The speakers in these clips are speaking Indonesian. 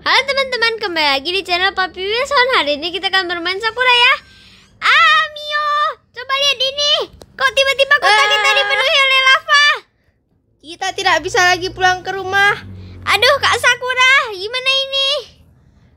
Halo teman-teman, kembali lagi di channel Papi Wilson Hari ini kita akan bermain Sakura ya Ah, Mio Coba lihat ini Kok tiba-tiba kota kita ah. dipenuhi oleh lava Kita tidak bisa lagi pulang ke rumah Aduh, Kak Sakura Gimana ini?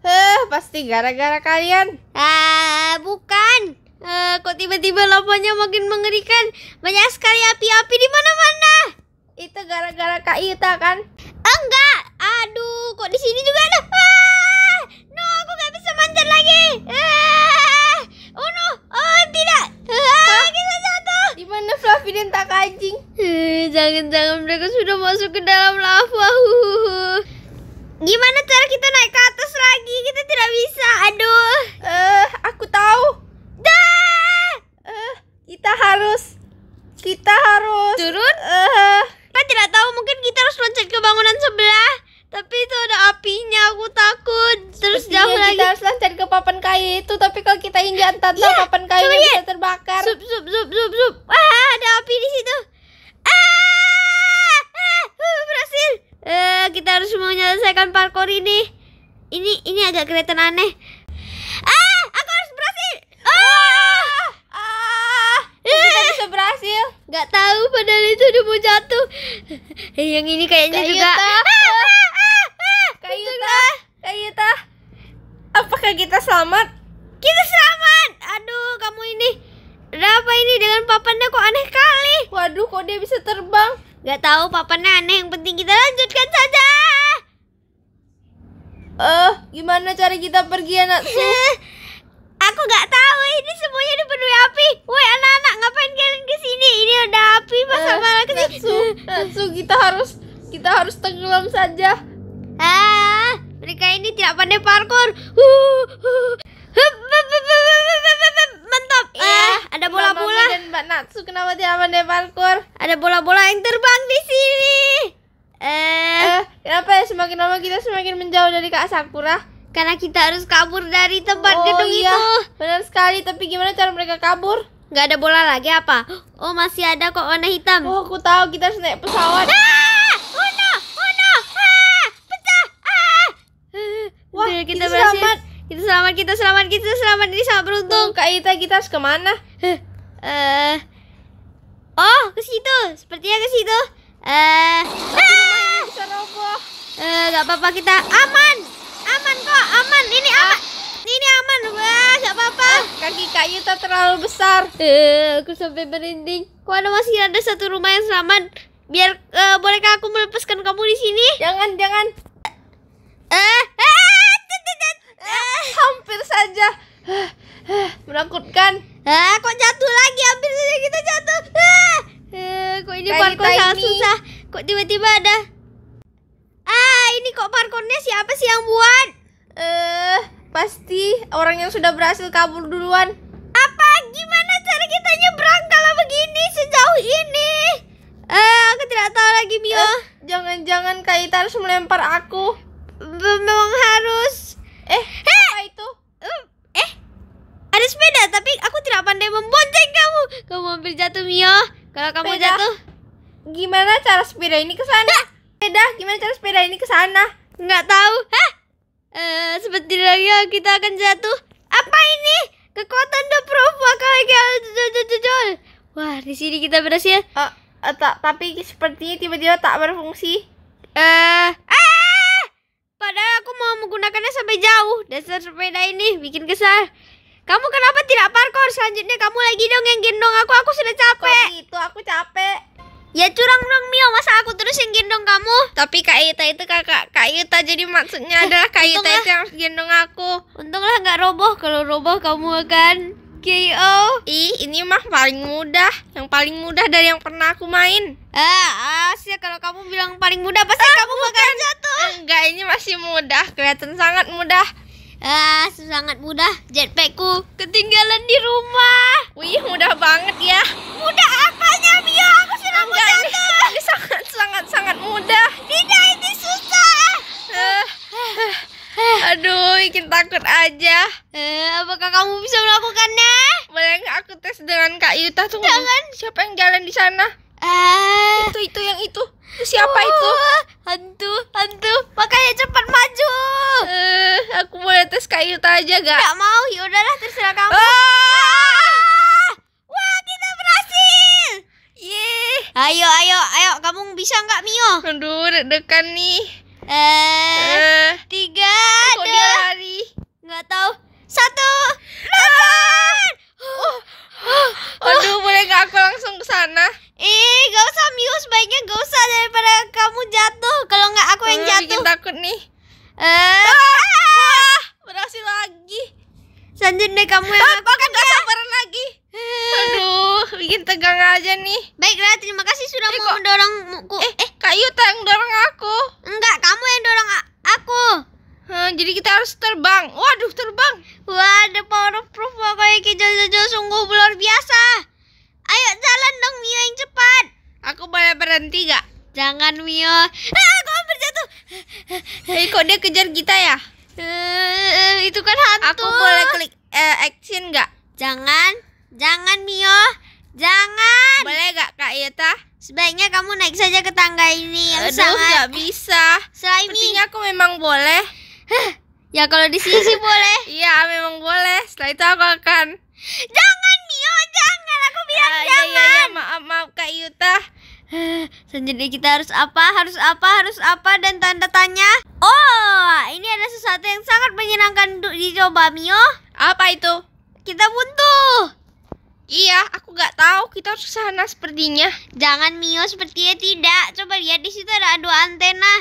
Eh, pasti gara-gara kalian Ah, bukan uh, Kok tiba-tiba lavanya makin mengerikan Banyak sekali api-api di mana-mana Itu gara-gara Kak Ita kan? Enggak sudah masuk ke dalam lava. Huhuhu. Gimana cara kita naik ke atas lagi? Kita tidak bisa. Aduh. Eh, uh, aku tahu. Dah. Uh, kita harus kita harus turun. Uh, eh, kita tidak tahu mungkin kita harus loncat ke bangunan sebelah. Tapi itu ada apinya, aku takut. Terus Sepertinya jauh kita lagi. Kita harus loncat ke papan kayu itu, tapi kalau kita injak entah yeah, iya, papan kayu kita terbakar. Sup sup sup sup sup. Ah, ada api di situ. parkour ini. Ini ini agak kelihatan aneh. Ah, aku harus berhasil. Ah, ah, ah berhasil. Gak tahu padahal itu udah mau jatuh. Eh, yang ini kayaknya kayu juga. Ah, ah, ah, kayu Kayuta. Apakah kita selamat? Kita selamat. Aduh, kamu ini. Kenapa ini dengan papannya kok aneh kali? Waduh, kok dia bisa terbang? Gak tahu papannya aneh. Yang penting kita lanjutkan saja. Eh, uh, gimana cara kita pergi ya, Natsu? Aku nggak tahu. Ini semuanya dipenuhi api. Woi, anak-anak, ngapain kalian ke sini? Ini udah api, masa uh, malah ke Natsu, Natsu, kita harus kita harus tenggelam saja. Ah, mereka ini tidak pandai parkur. Uh, uh. Mantap. Iya, ada bola-bola. Dan Mbak Natsu kenapa tidak pandai parkur? Ada bola-bola yang terbang di sini. Eh, eh, kenapa ya, ya semakin lama kita semakin menjauh dari Kak Sakura? Karena kita harus kabur dari tempat oh, gedung iya. itu. Benar sekali, tapi gimana cara mereka kabur? Gak ada bola lagi apa? Oh, masih ada kok warna hitam. Oh, aku tahu kita harus naik pesawat. Ah! Oh, oh Ah! Pecah! Ah! Wah, kita, kita selamat. Kita selamat, kita selamat, kita selamat. Ini sangat beruntung. Oh, Kak Ita, kita harus kemana? Eh, uh, oh, ke situ. Sepertinya ke situ. Eh, uh, Eh, nggak apa-apa kita aman, aman kok, aman. Ini ah. aman, ini aman, wah, nggak apa-apa. Ah, kaki kayu tak terlalu besar. Eh, aku sampai merinding. Kok ada masih ada satu rumah yang selamat? Biar uh, bolehkah aku melepaskan kamu di sini? Jangan, jangan. Eh, eh eh hampir saja. eh, eh Menakutkan. Ah, kok jatuh lagi? Hampir saja kita jatuh. Ah. Eh, kok ini parkour sangat susah. Kok tiba-tiba ada Ah, ini kok parkournya siapa sih yang buat? Eh, pasti orang yang sudah berhasil kabur duluan. Apa? Gimana cara kita nyebrang kalau begini sejauh ini? Eh, aku tidak tahu lagi, Mio. Eh, jangan-jangan eh, Kaita harus melempar aku. Memang harus. Eh, eh! apa itu? Eh, eh, ada sepeda tapi aku tidak pandai membonceng kamu. Kamu hampir jatuh, Mio. Kalau kamu Pedah. jatuh, gimana cara sepeda ini ke sana? Sepeda, gimana cara sepeda ini ke sana? Nggak tahu. Hah? Uh, seperti lagi ya, kita akan jatuh. Apa ini? Kekuatan The Proof kayak Wah, di sini kita berhasil. Uh, uh, tak, tapi sepertinya tiba-tiba tak berfungsi. Eh, uh, ah! Padahal aku mau menggunakannya sampai jauh. Dasar sepeda ini bikin kesal. Kamu kenapa tidak parkour? Selanjutnya kamu lagi dong yang gendong aku. Aku sudah capek. Kok gitu, aku capek. Ya curang dong Mio, masa aku terus yang gendong kamu? Tapi Kak Yuta itu kakak Kak Yuta jadi maksudnya adalah Kak Yuta itu yang gendong aku. Untunglah nggak roboh, kalau roboh kamu akan KO. Ih, ini mah paling mudah, yang paling mudah dari yang pernah aku main. Ah, asya kalau kamu bilang paling mudah pasti ah, kamu bukan. bakal jatuh. Enggak, ini masih mudah, kelihatan sangat mudah. Ah, sangat mudah jetpackku ketinggalan di rumah. Wih, mudah banget ya. Mudah apanya, Mia? Aku sudah Enggak, ini, ini sangat sangat sangat mudah. Tidak, ini susah. Eh, eh, aduh, bikin takut aja. eh apakah kamu bisa melakukannya? Boleh nggak aku tes dengan Kak Yuta tunggu? Jangan. Siapa yang jalan di sana? Ah, Iya. itu itu yang itu itu siapa oh, itu hantu hantu makanya cepat maju uh, aku mau netes kayu aja gak gak mau yaudahlah terserah kamu ah! ah! wah kita berhasil Yeay ayo ayo ayo kamu bisa nggak Mio aduh deg-degan nih eh uh, tiga kok dua, dia lari nggak tahu satu dia kejar kita ya? Uh, itu kan hantu. Aku boleh klik uh, action nggak? Jangan, jangan Mio, jangan. Boleh nggak Kak Yeta? Sebaiknya kamu naik saja ke tangga ini yang Aduh, sangat. Aduh, bisa. Slimy. Sepertinya aku memang boleh. ya kalau di sini sih boleh. Iya, memang boleh. Setelah itu aku akan. Jangan Mio, jangan. Aku bilang uh, ah, jangan. Iya, iya, iya. maaf, maaf Kak Yuta. Jadi kita harus apa, harus apa, harus apa, dan tanda tanya. Oh, ini ada sesuatu yang sangat menyenangkan untuk dicoba, Mio. Apa itu? Kita buntu. Iya, aku gak tahu. Kita harus sana sepertinya. Jangan, Mio. Sepertinya tidak. Coba lihat di situ ada dua antena.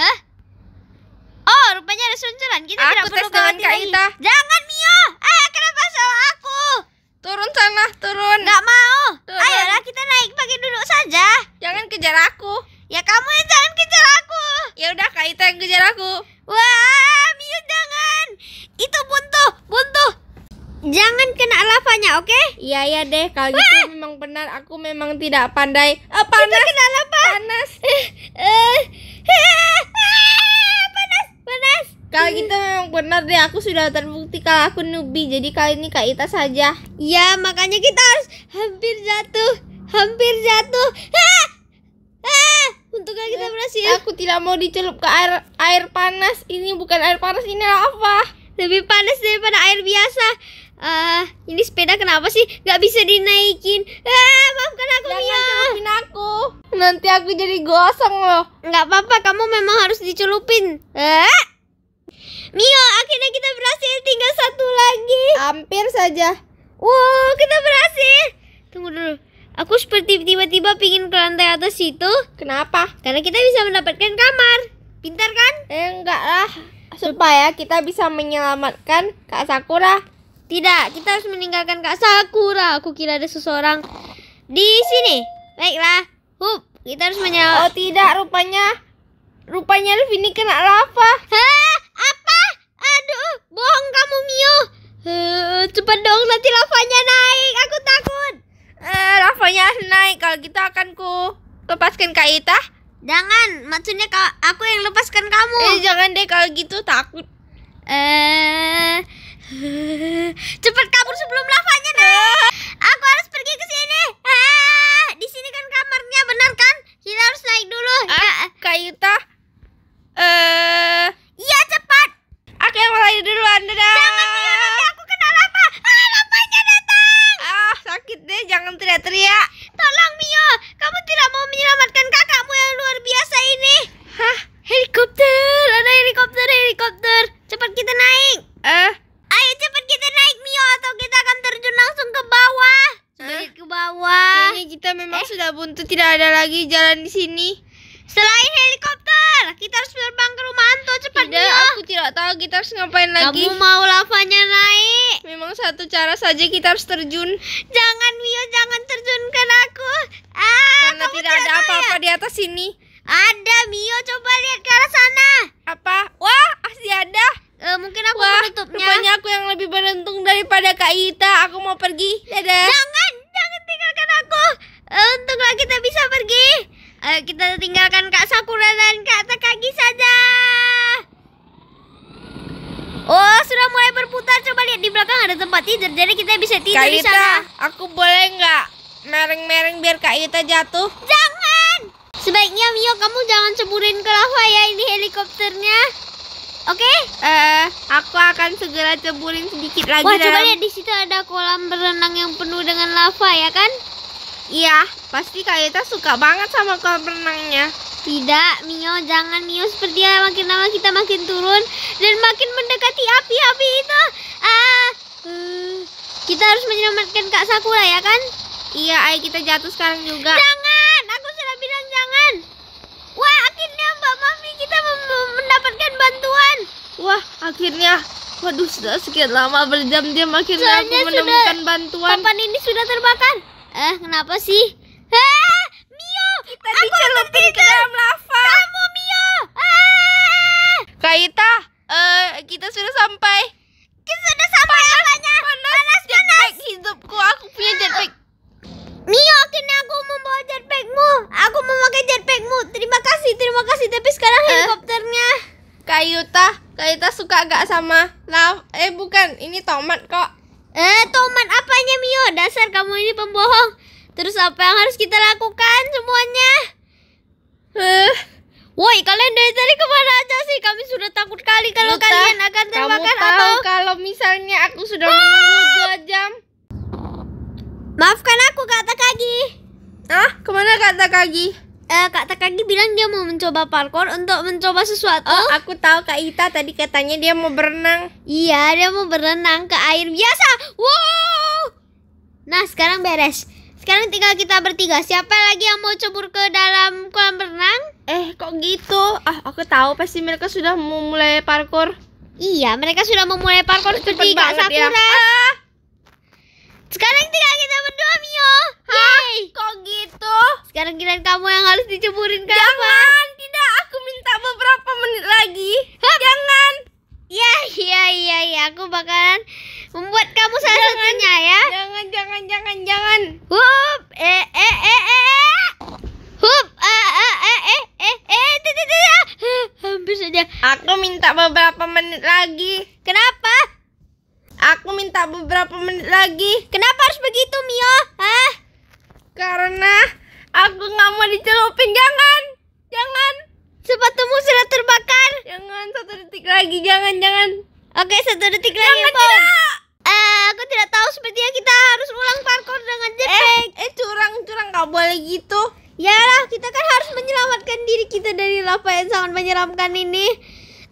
Hah? Oh, rupanya ada seluncuran. Kita aku tidak perlu khawatir Jangan! tidak pandai eh, panas Itu apa? panas eh, eh. Ah, panas panas kalau gitu memang benar deh aku sudah terbukti kalau aku nubi jadi kali ini kak Ita saja ya makanya kita harus hampir jatuh hampir jatuh kali ah, ah. kita berhasil. Aku tidak mau dicelup ke air air panas. Ini bukan air panas, ini lava lebih panas daripada air biasa. Uh, ini sepeda kenapa sih nggak bisa dinaikin? Ah, maafkan aku Jangan Mia. aku. Nanti aku jadi gosong loh. Nggak apa-apa, kamu memang harus dicelupin. Ah. Eh? Mio, akhirnya kita berhasil tinggal satu lagi. Hampir saja. Wow, kita berhasil. Tunggu dulu. Aku seperti tiba-tiba pingin ke lantai atas itu. Kenapa? Karena kita bisa mendapatkan kamar. Pintar kan? Eh, enggak lah supaya kita bisa menyelamatkan Kak Sakura. Tidak, kita harus meninggalkan Kak Sakura. Aku kira ada seseorang di sini. Baiklah, Hup, kita harus menyelamatkan. Oh tidak, rupanya rupanya Alif ini kena lava. Hah? Apa? Aduh, bohong kamu Mio. Uh, cepat dong nanti lavanya naik. Aku takut. Eh, uh, lavanya naik kalau kita gitu akan ku lepaskan Kak Ita. Jangan, maksudnya kau aku yang lepaskan kamu. Eh, jangan deh kalau gitu takut. Eh, cepat kabur sebelum lavanya naik. Aku harus pergi ke sini. Ah, di sini kan kamarnya, benar kan? Kita harus naik dulu. Ah, ya. kayu Selain helikopter, kita harus terbang ke rumah Anto cepat Tidak, Dio. aku tidak tahu kita harus ngapain Kamu lagi. Kamu mau lavanya naik? Memang satu cara saja kita harus terjun. Jangan Mio, jangan terjunkan aku. Ah, Karena kamu tidak ada apa-apa ya? di atas sini. Ada Mio, coba lihat ke arah sana. Apa? Wah, masih ada. E, mungkin aku Wah, menutupnya. Rupanya aku yang lebih beruntung daripada Kak Ita. Aku mau pergi. Dadah. Jangan, jangan tinggalkan aku. Eh, untunglah kita bisa pergi kita tinggalkan Kak Sakura dan Kak Takagi saja. Oh, sudah mulai berputar. Coba lihat di belakang ada tempat tidur. Jadi kita bisa tidur Kak di sana. aku boleh nggak mereng-mereng biar Kak Ita jatuh? Jangan. Sebaiknya Mio, kamu jangan ceburin ke lava ya ini helikopternya. Oke? Okay? Eh, aku akan segera ceburin sedikit lagi. Wah, dalam... coba lihat di situ ada kolam berenang yang penuh dengan lava ya kan? Iya, pasti Kak Eta suka banget sama kolam renangnya. Tidak, Mio, jangan Mio. seperti yang makin lama kita makin turun dan makin mendekati api-api itu. Ah, hmm, kita harus menyelamatkan Kak Sakura ya kan? Iya, ayo kita jatuh sekarang juga. Jangan, aku sudah bilang jangan. Wah, akhirnya Mbak Mami kita mendapatkan bantuan. Wah, akhirnya Waduh, sudah sekian lama berjam-jam akhirnya Soalnya aku menemukan sudah, bantuan. Papan ini sudah terbakar. Eh, kenapa sih? Ah, Mio, kita dicelupin ke dalam lava. Kamu Mio. Ah. Kaita, uh, kita sudah sampai. Kita sudah sampai panas, apanya? Panas, panas, jetpack hidupku. Aku punya jetpack. Mio, kini aku membawa jetpackmu. Aku memakai jetpackmu. Terima kasih, terima kasih. Tapi sekarang uh, helikopternya. Kaita, Kaita suka gak sama lava? Eh, bukan. Ini tomat kok. Eh, Toman apanya Mio? Dasar kamu ini pembohong. Terus apa yang harus kita lakukan semuanya? Eh, woi kalian dari tadi kemana aja sih? Kami sudah takut kali kalau Luta, kalian akan terbakar kamu atau kalau misalnya aku sudah ah! menunggu dua jam. Maafkan aku kata Kagi. Ah, kemana kata Kagi? uh, Kak Takagi bilang dia mau mencoba parkour untuk mencoba sesuatu. Oh, aku tahu Kak Ita tadi katanya dia mau berenang. Iya, dia mau berenang ke air biasa. Wow. Nah, sekarang beres. Sekarang tinggal kita bertiga. Siapa lagi yang mau cebur ke dalam kolam berenang Eh, kok gitu? Ah, aku tahu pasti mereka sudah mau mulai parkour. Iya, mereka sudah memulai parkour seperti Kak Sakura. Ya. Ah. Sekarang tinggal kita berdua Mio. Hai. Kok gitu? Sekarang kita kamu yang harus diceburin ke Jangan, tidak. Aku minta beberapa menit lagi. Hup. Jangan. Ya, iya, iya, iya. Aku bakalan membuat kamu salah jangan, satunya ya. Jangan, jangan, jangan, jangan. Wow. nggak boleh gitu ya lah kita kan harus menyelamatkan diri kita dari lava yang sangat menyeramkan ini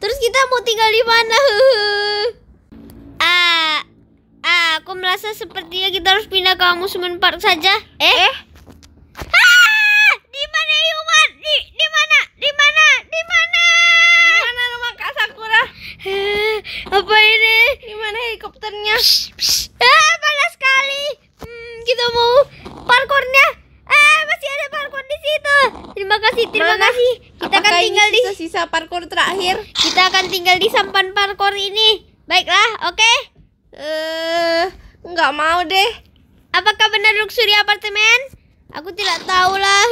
terus kita mau tinggal di mana ah ah aku merasa sepertinya kita harus pindah ke amusement park saja eh, eh? Ah, di mana di di mana di mana di mana di mana rumah apa ini di mana helikopternya psh, psh. ah panas sekali hmm, kita mau parkurnya eh masih ada parkour di situ. Terima kasih, terima Mana? kasih. Kita Apakah akan tinggal sisa -sisa di sisa parkour terakhir. Kita akan tinggal di sampan parkour ini. Baiklah, oke. Okay? Eh, nggak mau deh. Apakah benar luxury apartemen? Aku tidak tahu lah.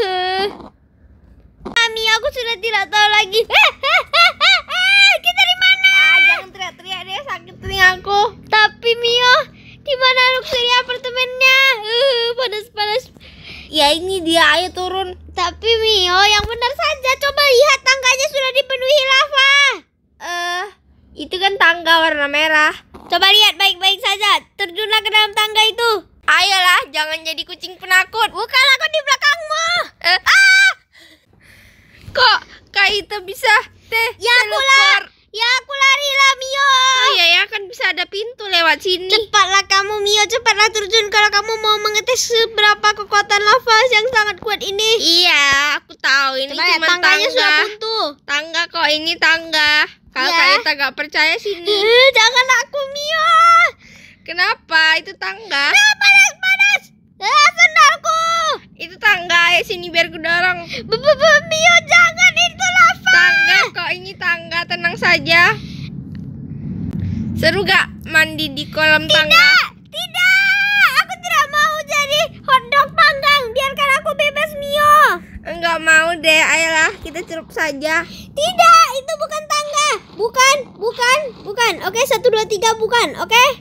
Ami, aku sudah tidak tahu lagi. Kita di mana? Ah, jangan teriak-teriak deh, sakit telingaku. ya ini dia ayo turun tapi Mio yang benar saja coba lihat tangganya sudah dipenuhi lava eh uh, itu kan tangga warna merah coba lihat baik-baik saja terjunlah ke dalam tangga itu ayolah jangan jadi kucing penakut bukan aku di belakangmu uh, ah kok kak itu bisa teh ya aku lari ya aku lari lah Mio ada pintu lewat sini. Cepatlah kamu Mio, cepatlah terjun kalau kamu mau mengetes seberapa kekuatan lava yang sangat kuat ini. Iya, aku tahu ini Coba ya, cuma tangganya tangga. sudah buntu. Tangga kok ini tangga. Kalau ya. kalian tak percaya sini. Uh, jangan aku Mio. Kenapa? Itu tangga. Ah, panas, panas. Ah, eh, sendalku. Itu tangga ya sini biar ku dorong. B -b -b Mio jangan itu lava. Tangga kok ini tangga, tenang saja. Seru gak mandi di kolam tidak, panggang? Tidak, tidak. Aku tidak mau jadi hotdog panggang. Biarkan aku bebas Mio. Enggak mau deh, ayolah kita celup saja. Tidak, itu bukan tangga. Bukan, bukan, bukan. Oke, satu dua tiga bukan. Oke. Eh,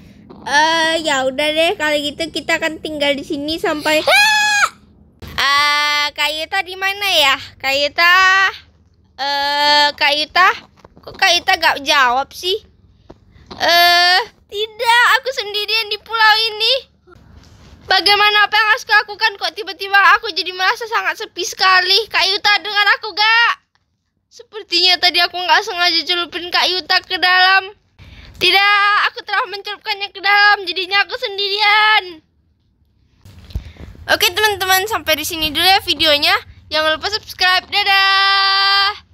uh, ya udah deh. kali gitu kita akan tinggal di sini sampai. Ah! Uh, di mana ya? Kayita, Eh, uh, Kayita, Kok Kayita gak jawab sih? Eh, tidak, aku sendirian di pulau ini. Bagaimana apa yang harus kulakukan kok tiba-tiba aku jadi merasa sangat sepi sekali. Kak Yuta, dengar aku gak? Sepertinya tadi aku nggak sengaja celupin Kak Yuta ke dalam. Tidak, aku telah mencelupkannya ke dalam, jadinya aku sendirian. Oke teman-teman, sampai di sini dulu ya videonya. Jangan lupa subscribe. Dadah!